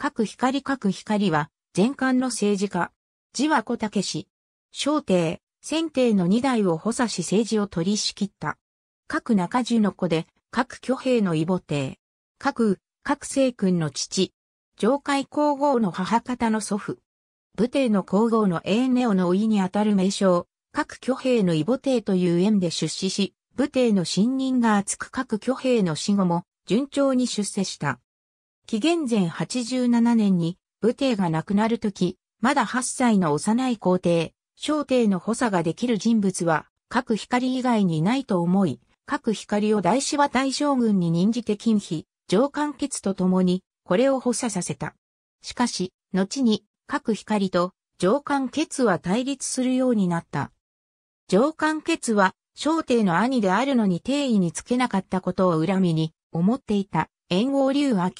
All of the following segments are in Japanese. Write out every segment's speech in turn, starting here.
各光各光は、前官の政治家。字は小竹氏。小帝、先帝の二代を補佐し政治を取り仕切った。各中樹の子で、各挙兵の異母帝。各、各聖君の父。上海皇后の母方の祖父。武帝の皇后の永ネオの老いにあたる名称、各挙兵の異母帝という縁で出資し、武帝の信任が厚く各挙兵の死後も順調に出世した。紀元前87年に武帝が亡くなるとき、まだ8歳の幼い皇帝、小帝の補佐ができる人物は、各光以外にないと思い、各光を大芝大将軍に任じて金妃、上官決と共に、これを補佐させた。しかし、後に、各光と上官決は対立するようになった。上官決は、小帝の兄であるのに定位につけなかったことを恨みに、思っていた、炎王竜明、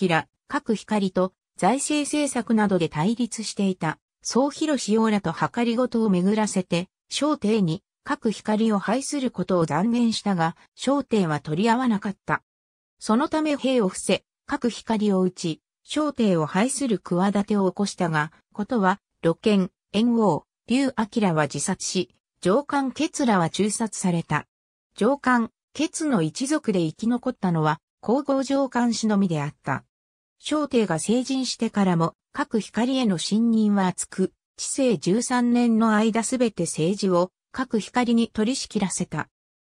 各光と財政政策などで対立していた、総広志陽らと計りごとを巡らせて、小帝に各光を排することを断念したが、小帝は取り合わなかった。そのため兵を伏せ、各光を打ち、小帝を排する企てを起こしたが、ことは、露見、炎王、竜明は自殺し、上官傑らは中殺された。上官、傑の一族で生き残ったのは、皇后上官氏のみであった。小帝が成人してからも、各光への信任は厚く、治世13年の間すべて政治を各光に取り仕切らせた。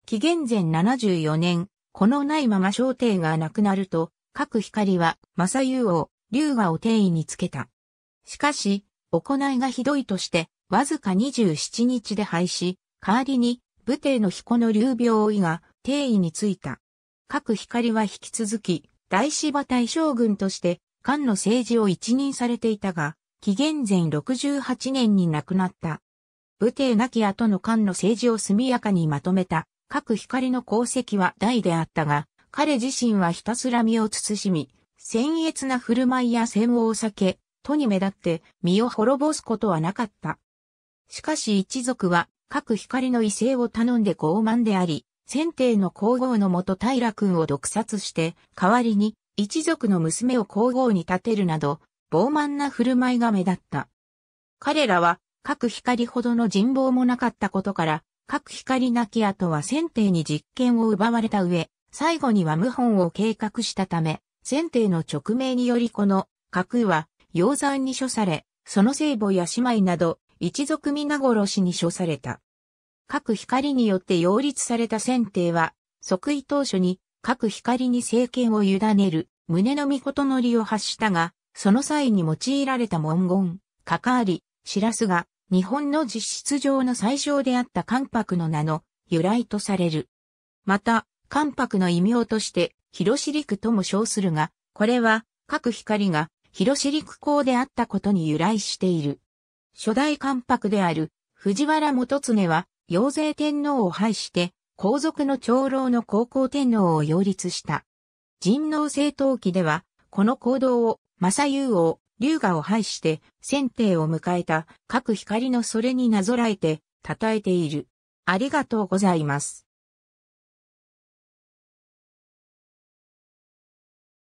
紀元前74年、このないまま小帝が亡くなると、各光は正雄王、龍河を帝位につけた。しかし、行いがひどいとして、わずか27日で廃止、代わりに、武帝の彦の龍病医が帝位についた。各光は引き続き、大芝大将軍として漢の政治を一任されていたが、紀元前68年に亡くなった。武帝亡き後の漢の政治を速やかにまとめた、各光の功績は大であったが、彼自身はひたすら身を慎み、僭越な振る舞いや戦を避け、都に目立って身を滅ぼすことはなかった。しかし一族は各光の威勢を頼んで傲慢であり、先帝の皇后のもと平君を毒殺して、代わりに一族の娘を皇后に立てるなど、傲慢な振る舞いが目立った。彼らは、各光ほどの人望もなかったことから、各光なき後は先帝に実権を奪われた上、最後には謀反を計画したため、先帝の直命によりこの、格は、養山に処され、その聖母や姉妹など、一族皆殺しに処された。各光によって擁立された選定は、即位当初に各光に政権を委ねる、胸の御とのりを発したが、その際に用いられた文言、かかあり、しらすが、日本の実質上の最小であった関白の名の由来とされる。また、関白の異名として、広尻区とも称するが、これは、各光が、広尻区公であったことに由来している。初代関白である、藤原元常は、陽勢天皇を廃して、皇族の長老の高校天皇を擁立した。人皇政党期では、この行動を、正雄王、龍河を廃して、先定を迎えた、各光のそれになぞらえて、称えている。ありがとうございます。